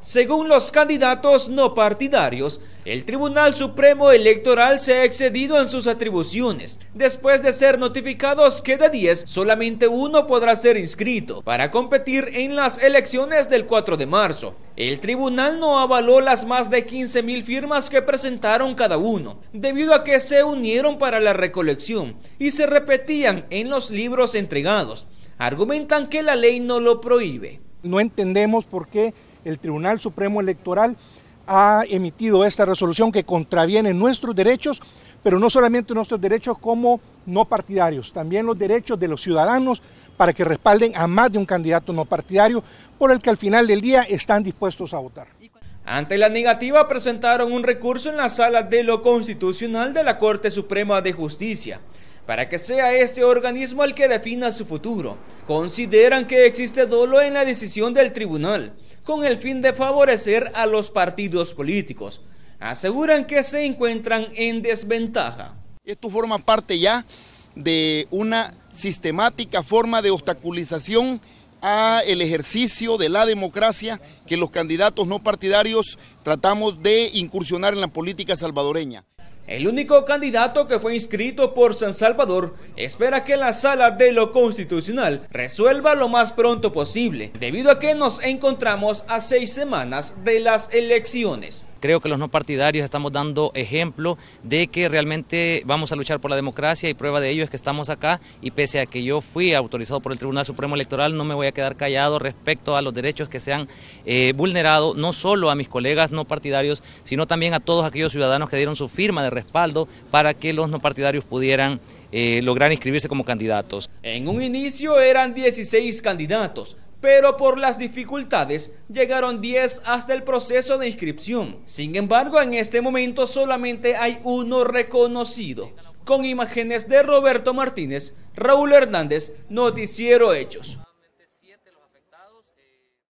Según los candidatos no partidarios, el Tribunal Supremo Electoral se ha excedido en sus atribuciones. Después de ser notificados que de 10, solamente uno podrá ser inscrito para competir en las elecciones del 4 de marzo. El tribunal no avaló las más de 15 mil firmas que presentaron cada uno, debido a que se unieron para la recolección y se repetían en los libros entregados. Argumentan que la ley no lo prohíbe. No entendemos por qué el Tribunal Supremo Electoral ha emitido esta resolución que contraviene nuestros derechos, pero no solamente nuestros derechos como no partidarios, también los derechos de los ciudadanos para que respalden a más de un candidato no partidario por el que al final del día están dispuestos a votar. Ante la negativa presentaron un recurso en la sala de lo constitucional de la Corte Suprema de Justicia para que sea este organismo el que defina su futuro. Consideran que existe dolo en la decisión del tribunal con el fin de favorecer a los partidos políticos. Aseguran que se encuentran en desventaja. Esto forma parte ya de una sistemática forma de obstaculización a el ejercicio de la democracia que los candidatos no partidarios tratamos de incursionar en la política salvadoreña. El único candidato que fue inscrito por San Salvador espera que la sala de lo constitucional resuelva lo más pronto posible, debido a que nos encontramos a seis semanas de las elecciones. Creo que los no partidarios estamos dando ejemplo de que realmente vamos a luchar por la democracia y prueba de ello es que estamos acá y pese a que yo fui autorizado por el Tribunal Supremo Electoral, no me voy a quedar callado respecto a los derechos que se han eh, vulnerado, no solo a mis colegas no partidarios, sino también a todos aquellos ciudadanos que dieron su firma de respaldo para que los no partidarios pudieran eh, lograr inscribirse como candidatos. En un inicio eran 16 candidatos, pero por las dificultades llegaron 10 hasta el proceso de inscripción. Sin embargo, en este momento solamente hay uno reconocido, con imágenes de Roberto Martínez, Raúl Hernández, Noticiero Hechos.